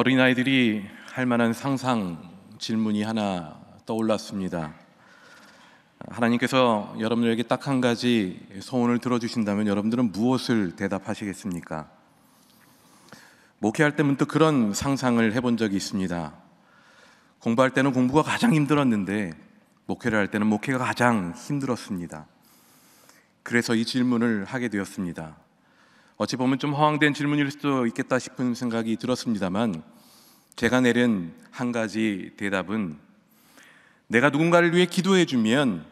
어린아이들이 할 만한 상상 질문이 하나 떠올랐습니다. 하나님께서 여러분에게 딱 한 가지 소원을 들어주신다면 여러분들은 무엇을 대답하시겠습니까? 목회할 때 문득 그런 상상을 해본 적이 있습니다. 공부할 때는 공부가 가장 힘들었는데 목회를 할 때는 목회가 가장 힘들었습니다. 그래서 이 질문을 하게 되었습니다. 어찌 보면 좀 허황된 질문일 수도 있겠다 싶은 생각이 들었습니다만 제가 내린 한 가지 대답은 내가 누군가를 위해 기도해 주면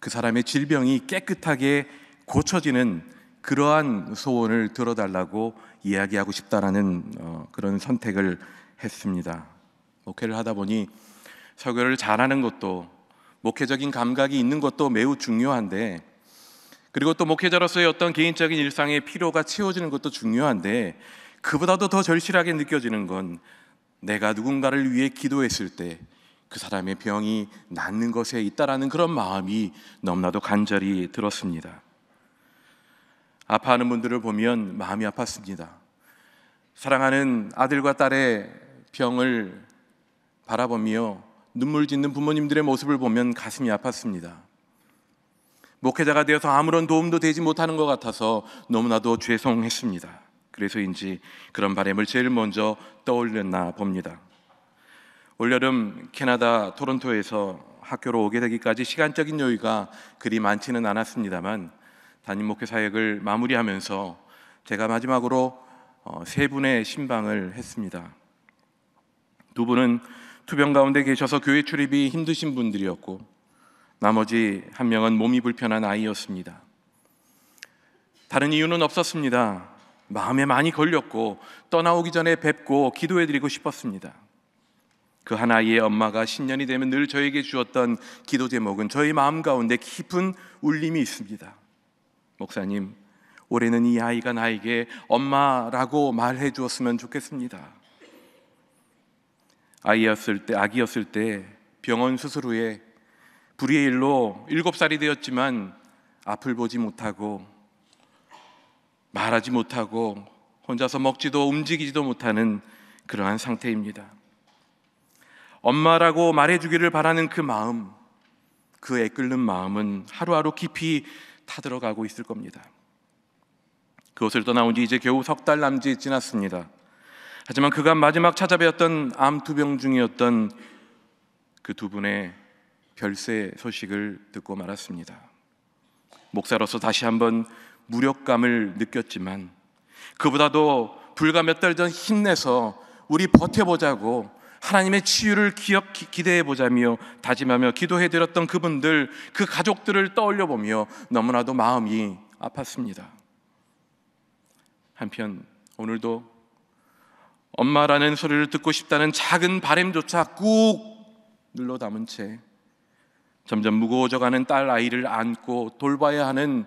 그 사람의 질병이 깨끗하게 고쳐지는 그러한 소원을 들어달라고 이야기하고 싶다라는 어, 그런 선택을 했습니다. 목회를 하다 보니 설교를 잘하는 것도 목회적인 감각이 있는 것도 매우 중요한데 그리고 또 목회자로서의 어떤 개인적인 일상의 피로가 채워지는 것도 중요한데 그보다도 더 절실하게 느껴지는 건 내가 누군가를 위해 기도했을 때 그 사람의 병이 낫는 것에 있다라는 그런 마음이 너무나도 간절히 들었습니다. 아파하는 분들을 보면 마음이 아팠습니다. 사랑하는 아들과 딸의 병을 바라보며 눈물 짓는 부모님들의 모습을 보면 가슴이 아팠습니다. 목회자가 되어서 아무런 도움도 되지 못하는 것 같아서 너무나도 죄송했습니다. 그래서인지 그런 바램을 제일 먼저 떠올렸나 봅니다. 올여름 캐나다 토론토에서 학교로 오게 되기까지 시간적인 여유가 그리 많지는 않았습니다만 담임 목회 사역을 마무리하면서 제가 마지막으로 어, 세 분의 신방을 했습니다. 두 분은 투병 가운데 계셔서 교회 출입이 힘드신 분들이었고 나머지 한 명은 몸이 불편한 아이였습니다. 다른 이유는 없었습니다. 마음에 많이 걸렸고 떠나오기 전에 뵙고 기도해드리고 싶었습니다. 그 한 아이의 엄마가 신년이 되면 늘 저에게 주었던 기도 제목은 저희 마음 가운데 깊은 울림이 있습니다. 목사님, 올해는 이 아이가 나에게 엄마라고 말해 주었으면 좋겠습니다. 아이였을 때, 아기였을 때 병원 수술 후에 불의의 일로 일곱 살이 되었지만 앞을 보지 못하고 말하지 못하고 혼자서 먹지도 움직이지도 못하는 그러한 상태입니다. 엄마라고 말해주기를 바라는 그 마음, 그 애끓는 마음은 하루하루 깊이 타들어가고 있을 겁니다. 그것을 떠나온 지 이제 겨우 석 달 남짓 지났습니다. 하지만 그가 마지막 찾아뵈었던 암 두 병 중이었던 그 두 분의 별세 소식을 듣고 말았습니다. 목사로서 다시 한번 무력감을 느꼈지만 그보다도 불과 몇 달 전 힘내서 우리 버텨보자고 하나님의 치유를 기억 기대해 보자며 다짐하며 기도해 드렸던 그분들 그 가족들을 떠올려 보며 너무나도 마음이 아팠습니다. 한편 오늘도 엄마라는 소리를 듣고 싶다는 작은 바램조차 꾹 눌러 담은 채 점점 무거워져가는 딸 아이를 안고 돌봐야 하는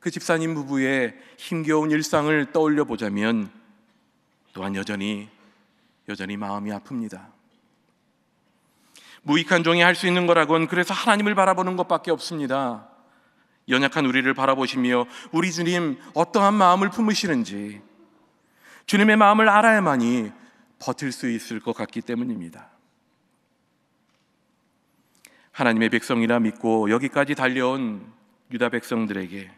그 집사님 부부의 힘겨운 일상을 떠올려 보자면 또한 여전히 여전히 마음이 아픕니다. 무익한 종이 할 수 있는 거라곤 그래서 하나님을 바라보는 것밖에 없습니다. 연약한 우리를 바라보시며 우리 주님 어떠한 마음을 품으시는지 주님의 마음을 알아야만이 버틸 수 있을 것 같기 때문입니다. 하나님의 백성이라 믿고 여기까지 달려온 유다 백성들에게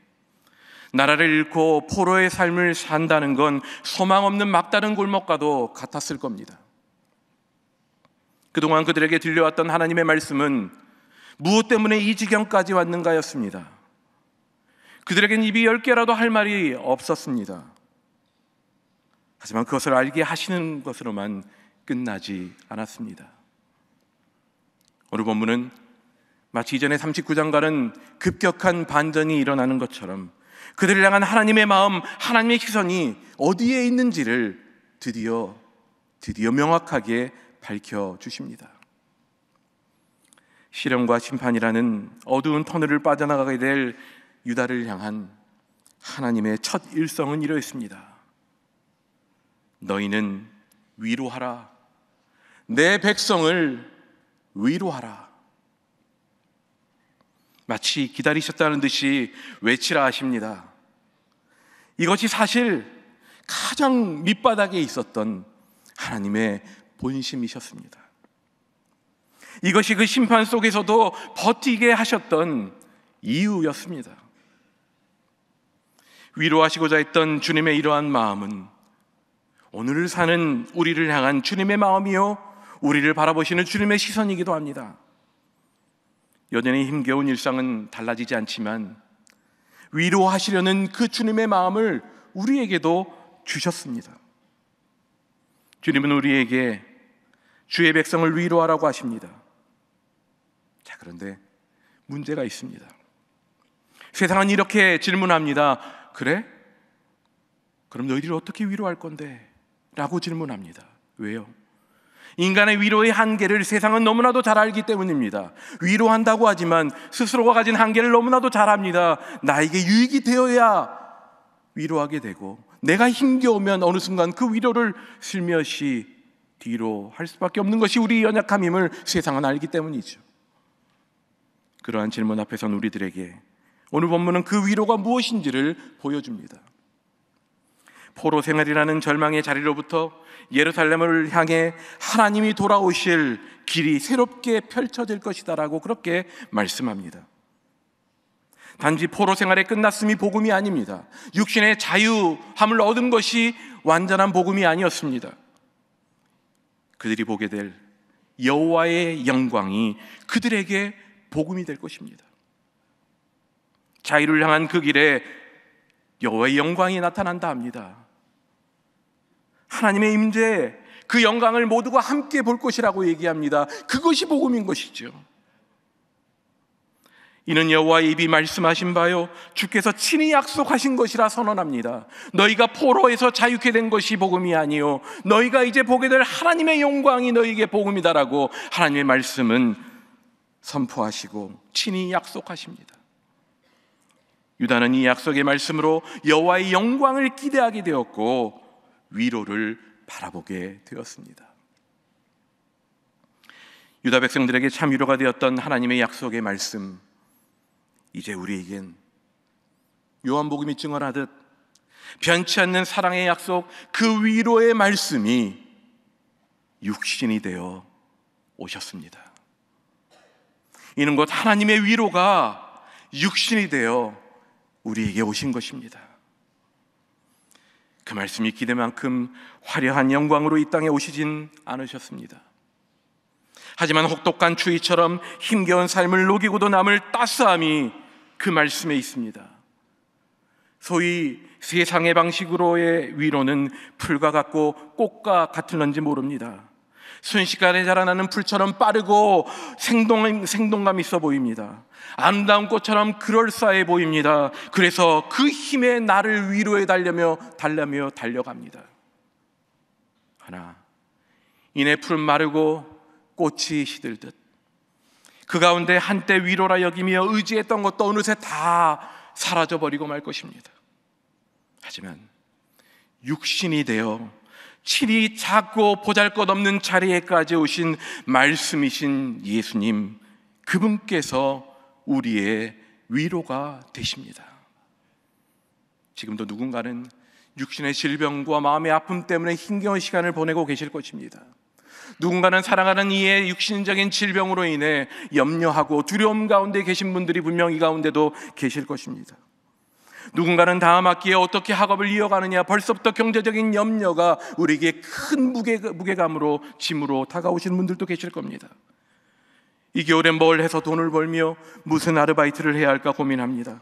나라를 잃고 포로의 삶을 산다는 건 소망 없는 막다른 골목과도 같았을 겁니다. 그동안 그들에게 들려왔던 하나님의 말씀은 무엇 때문에 이 지경까지 왔는가였습니다. 그들에겐 입이 열 개라도 할 말이 없었습니다. 하지만 그것을 알게 하시는 것으로만 끝나지 않았습니다. 오늘 본문은 마치 이전에 39장과는 급격한 반전이 일어나는 것처럼 그들을 향한 하나님의 마음, 하나님의 시선이 어디에 있는지를 드디어 드디어 명확하게 밝혀 주십니다. 실험과 심판이라는 어두운 터널을 빠져나가게 될 유다를 향한 하나님의 첫 일성은 이러했습니다. 너희는 위로하라. 내 백성을 위로하라. 마치 기다리셨다는 듯이 외치라 하십니다. 이것이 사실 가장 밑바닥에 있었던 하나님의 본심이셨습니다. 이것이 그 심판 속에서도 버티게 하셨던 이유였습니다. 위로하시고자 했던 주님의 이러한 마음은 오늘을 사는 우리를 향한 주님의 마음이요, 우리를 바라보시는 주님의 시선이기도 합니다. 여전히 힘겨운 일상은 달라지지 않지만 위로하시려는 그 주님의 마음을 우리에게도 주셨습니다. 주님은 우리에게 주의 백성을 위로하라고 하십니다. 자, 그런데 문제가 있습니다. 세상은 이렇게 질문합니다. 그래? 그럼 너희들이 어떻게 위로할 건데? 라고 질문합니다. 왜요? 인간의 위로의 한계를 세상은 너무나도 잘 알기 때문입니다. 위로한다고 하지만 스스로가 가진 한계를 너무나도 잘 압니다. 나에게 유익이 되어야 위로하게 되고 내가 힘겨우면 어느 순간 그 위로를 슬며시 뒤로 할 수밖에 없는 것이 우리 연약함임을 세상은 알기 때문이죠. 그러한 질문 앞에선 우리들에게 오늘 본문은 그 위로가 무엇인지를 보여줍니다. 포로 생활이라는 절망의 자리로부터 예루살렘을 향해 하나님이 돌아오실 길이 새롭게 펼쳐질 것이다라고 그렇게 말씀합니다. 단지 포로 생활의 끝났음이 복음이 아닙니다. 육신의 자유함을 얻은 것이 완전한 복음이 아니었습니다. 그들이 보게 될 여호와의 영광이 그들에게 복음이 될 것입니다. 자유를 향한 그 길에 여호와의 영광이 나타난다 합니다. 하나님의 임재, 그 영광을 모두가 함께 볼 것이라고 얘기합니다. 그것이 복음인 것이죠. 이는 여호와의 입이 말씀하신 바요 주께서 친히 약속하신 것이라 선언합니다. 너희가 포로에서 자유케 된 것이 복음이 아니요 너희가 이제 보게 될 하나님의 영광이 너희에게 복음이다라고 하나님의 말씀은 선포하시고 친히 약속하십니다. 유다는 이 약속의 말씀으로 여호와의 영광을 기대하게 되었고 위로를 바라보게 되었습니다. 유다 백성들에게 참 위로가 되었던 하나님의 약속의 말씀, 이제 우리에겐 요한복음이 증언하듯 변치 않는 사랑의 약속, 그 위로의 말씀이 육신이 되어 오셨습니다. 이는 곧 하나님의 위로가 육신이 되어 우리에게 오신 것입니다. 그 말씀이 기대만큼 화려한 영광으로 이 땅에 오시진 않으셨습니다. 하지만 혹독한 추위처럼 힘겨운 삶을 녹이고도 남을 따스함이 그 말씀에 있습니다. 소위 세상의 방식으로의 위로는 풀과 같고 꽃과 같을런지 모릅니다. 순식간에 자라나는 풀처럼 빠르고 생동, 생동감 있어 보입니다. 아름다운 꽃처럼 그럴싸해 보입니다. 그래서 그 힘에 나를 위로해 달려며 달려며 달려갑니다. 하나, 이내 풀 마르고 꽃이 시들듯 그 가운데 한때 위로라 여기며 의지했던 것도 어느새 다 사라져버리고 말 것입니다. 하지만 육신이 되어 실이 작고 보잘 것 없는 자리에까지 오신 말씀이신 예수님, 그분께서 우리의 위로가 되십니다. 지금도 누군가는 육신의 질병과 마음의 아픔 때문에 힘겨운 시간을 보내고 계실 것입니다. 누군가는 사랑하는 이의 육신적인 질병으로 인해 염려하고 두려움 가운데 계신 분들이 분명 히 가운데도 계실 것입니다. 누군가는 다음 학기에 어떻게 학업을 이어가느냐 벌써부터 경제적인 염려가 우리에게 큰 무게, 무게감으로 짐으로 다가오시는 분들도 계실 겁니다. 이 겨울에 뭘 해서 돈을 벌며 무슨 아르바이트를 해야 할까 고민합니다.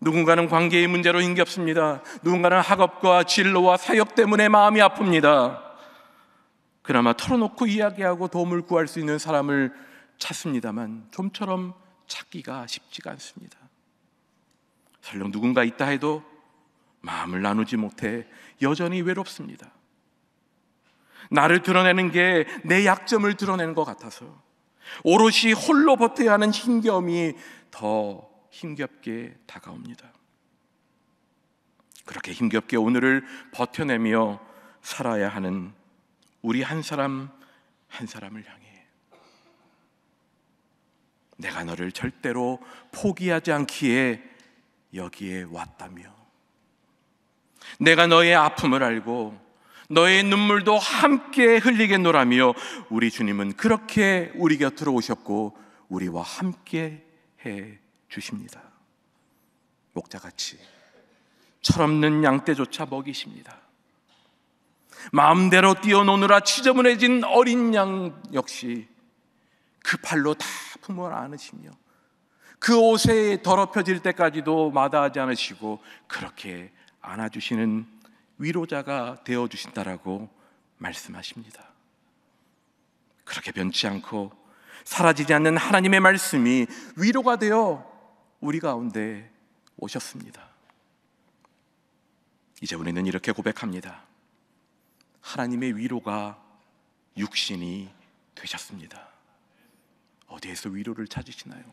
누군가는 관계의 문제로 힘겹습니다. 누군가는 학업과 진로와 사역 때문에 마음이 아픕니다. 그나마 털어놓고 이야기하고 도움을 구할 수 있는 사람을 찾습니다만 좀처럼 찾기가 쉽지가 않습니다. 설령 누군가 있다 해도 마음을 나누지 못해 여전히 외롭습니다. 나를 드러내는 게 내 약점을 드러내는 것 같아서 오롯이 홀로 버텨야 하는 힘겨이더 힘겹게 다가옵니다. 그렇게 힘겹게 오늘을 버텨내며 살아야 하는 우리 한 사람 한 사람을 향해 내가 너를 절대로 포기하지 않기에 여기에 왔다며 내가 너의 아픔을 알고 너의 눈물도 함께 흘리겠노라며 우리 주님은 그렇게 우리 곁으로 오셨고 우리와 함께 해 주십니다. 목자같이 철없는 양떼조차 먹이십니다. 마음대로 뛰어노느라 지저분해진 어린 양 역시 그 팔로 다 품어 안으시며 그 옷에 더럽혀질 때까지도 마다하지 않으시고 그렇게 안아주시는 위로자가 되어 주신다라고 말씀하십니다. 그렇게 변치 않고 사라지지 않는 하나님의 말씀이 위로가 되어 우리 가운데 오셨습니다. 이제 우리는 이렇게 고백합니다. 하나님의 위로가 육신이 되셨습니다. 어디에서 위로를 찾으시나요?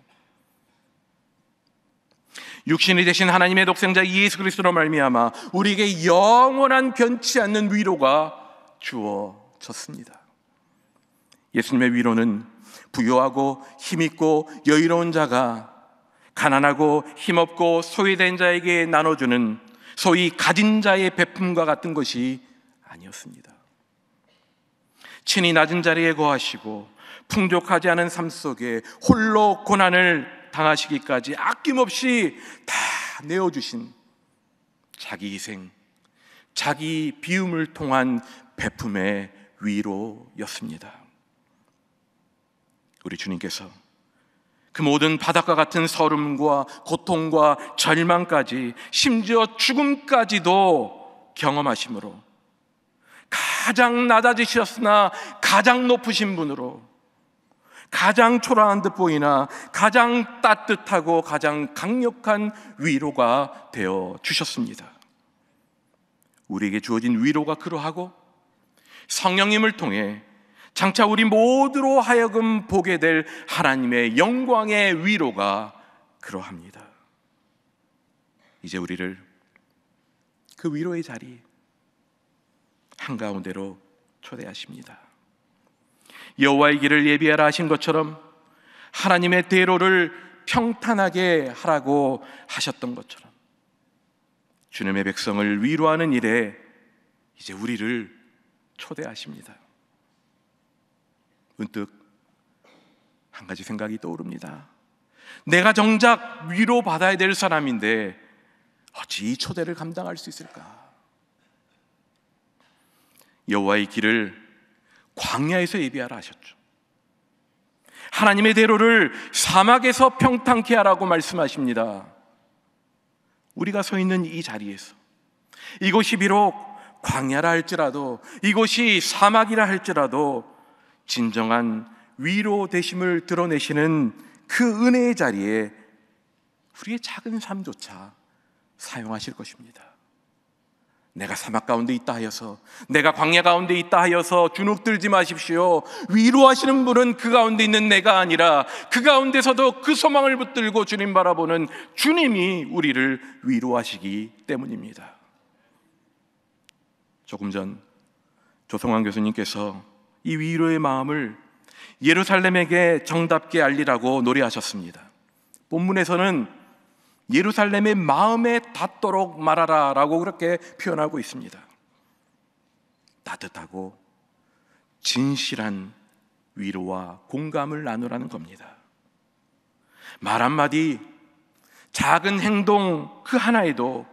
육신이 되신 하나님의 독생자 예수 그리스도로 말미암아 우리에게 영원한 변치 않는 위로가 주어졌습니다. 예수님의 위로는 부유하고 힘있고 여유로운 자가 가난하고 힘없고 소외된 자에게 나눠주는 소위 가진 자의 베품과 같은 것이 아니었습니다. 친히 낮은 자리에 거하시고 풍족하지 않은 삶 속에 홀로 고난을 당하시기까지 아낌없이 다 내어주신 자기 희생, 자기 비움을 통한 베품의 위로였습니다. 우리 주님께서 그 모든 바닷가 같은 설움과 고통과 절망까지 심지어 죽음까지도 경험하심으로 가장 낮아지셨으나 가장 높으신 분으로 가장 초라한 듯 보이나 가장 따뜻하고 가장 강력한 위로가 되어 주셨습니다. 우리에게 주어진 위로가 그러하고 성령님을 통해 장차 우리 모두로 하여금 보게 될 하나님의 영광의 위로가 그러합니다. 이제 우리를 그 위로의 자리 한가운데로 초대하십니다. 여호와의 길을 예비하라 하신 것처럼 하나님의 대로를 평탄하게 하라고 하셨던 것처럼 주님의 백성을 위로하는 일에 이제 우리를 초대하십니다. 문득 한 가지 생각이 떠오릅니다. 내가 정작 위로 받아야 될 사람인데 어찌 이 초대를 감당할 수 있을까? 여호와의 길을 광야에서 예비하라 하셨죠. 하나님의 대로를 사막에서 평탄케 하라고 말씀하십니다. 우리가 서 있는 이 자리에서 이곳이 비록 광야라 할지라도 이곳이 사막이라 할지라도 진정한 위로 되심을 드러내시는 그 은혜의 자리에 우리의 작은 삶조차 사용하실 것입니다. 내가 사막 가운데 있다 하여서 내가 광야 가운데 있다 하여서 주눅 들지 마십시오. 위로하시는 분은 그 가운데 있는 내가 아니라 그 가운데서도 그 소망을 붙들고 주님 바라보는 주님이 우리를 위로하시기 때문입니다. 조금 전 조성환 교수님께서 이 위로의 마음을 예루살렘에게 정답게 알리라고 노래하셨습니다. 본문에서는 예루살렘의 마음에 닿도록 말하라 라고 그렇게 표현하고 있습니다. 따뜻하고 진실한 위로와 공감을 나누라는 겁니다. 말 한마디, 작은 행동 그 하나에도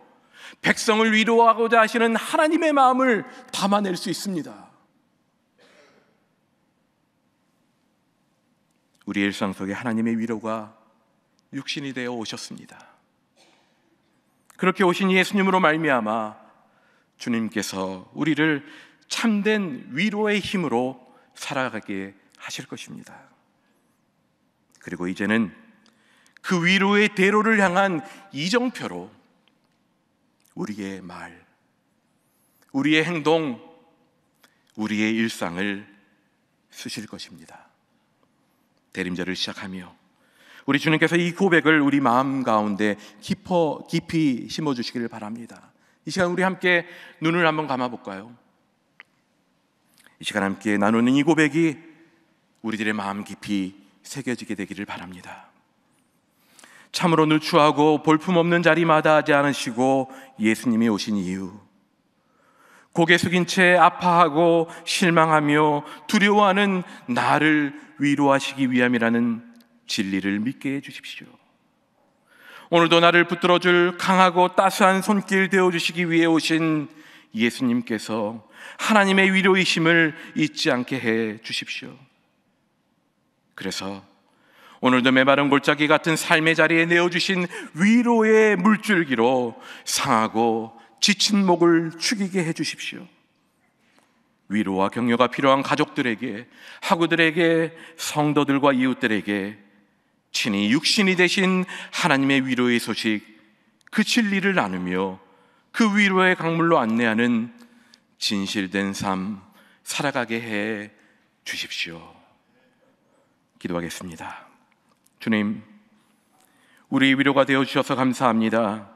백성을 위로하고자 하시는 하나님의 마음을 담아낼 수 있습니다. 우리 일상 속에 하나님의 위로가 육신이 되어 오셨습니다. 그렇게 오신 예수님으로 말미암아 주님께서 우리를 참된 위로의 힘으로 살아가게 하실 것입니다. 그리고 이제는 그 위로의 대로를 향한 이정표로 우리의 말, 우리의 행동, 우리의 일상을 쓰실 것입니다. 대림자를 시작하며 우리 주님께서 이 고백을 우리 마음 가운데 깊어 깊이 심어 주시기를 바랍니다. 이 시간 우리 함께 눈을 한번 감아 볼까요? 이 시간 함께 나누는 이 고백이 우리들의 마음 깊이 새겨지게 되기를 바랍니다. 참으로 누추하고 볼품없는 자리마다 하지 않으시고 예수님이 오신 이유 고개 숙인 채 아파하고 실망하며 두려워하는 나를 위로하시기 위함이라는 진리를 믿게 해주십시오. 오늘도 나를 붙들어 줄 강하고 따스한 손길 되어 주시기 위해 오신 예수님께서 하나님의 위로이심을 잊지 않게 해 주십시오. 그래서 오늘도 메마른 골짜기 같은 삶의 자리에 내어 주신 위로의 물줄기로 상하고 지친 목을 축이게 해 주십시오. 위로와 격려가 필요한 가족들에게, 학우들에게, 성도들과 이웃들에게 친히 육신이 되신 하나님의 위로의 소식, 그 진리를 나누며 그 위로의 강물로 안내하는 진실된 삶 살아가게 해 주십시오. 기도하겠습니다. 주님, 우리 위로가 되어 주셔서 감사합니다.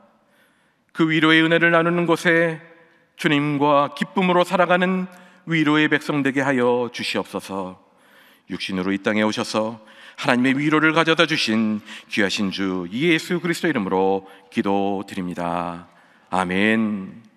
그 위로의 은혜를 나누는 곳에 주님과 기쁨으로 살아가는 위로의 백성 되게 하여 주시옵소서. 육신으로 이 땅에 오셔서 하나님의 위로를 가져다 주신 귀하신 주 예수 그리스도 이름으로 기도드립니다. 아멘.